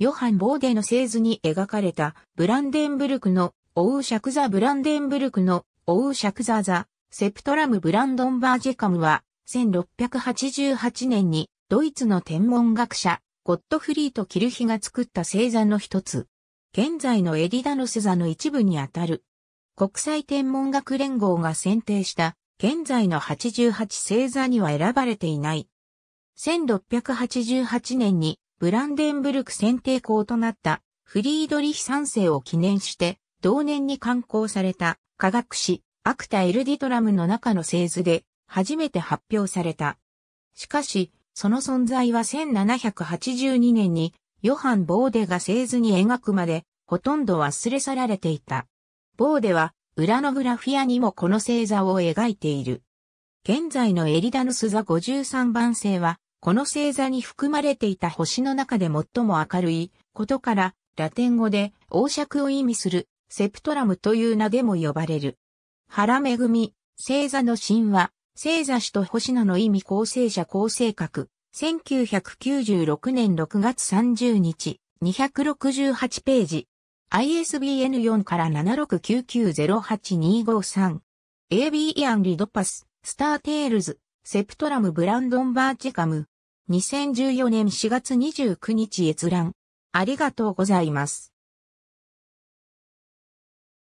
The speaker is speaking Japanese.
ヨハン・ボーデの製図に描かれた、ブランデンブルクの、オウ・シャクザ・ブランデンブルクの、オウ・シャクザ・ザ、セプトラム・ブランドンバージェカムは、1688年に、ドイツの天文学者、ゴッドフリート・キルヒが作った星座の一つ。現在のエディダノス座の一部にあたる。国際天文学連合が選定した現在の88星座には選ばれていない。1688年にブランデンブルク選定校となったフリードリヒ三世を記念して、同年に刊行された科学誌アクタエルディトラムの中の製図で初めて発表された。しかし、その存在は1782年にヨハン・ボーデが製図に描くまでほとんど忘れ去られていた。ボーデは裏のグラフィアにもこの星座を描いている。現在のエリダヌス座53番星はこの星座に含まれていた星の中で最も明るいことから、ラテン語で王爵を意味するセプトラムという名でも呼ばれる。原恵み、星座の神話、星座史と星野の意味構成者構成格、1996年6月30日、268ページ。ISBN 4から769908253。AB イアン・リドパス、スターテールズ、セプトラム・ブランドン・バーチカム、2014年4月29日閲覧。ありがとうございます。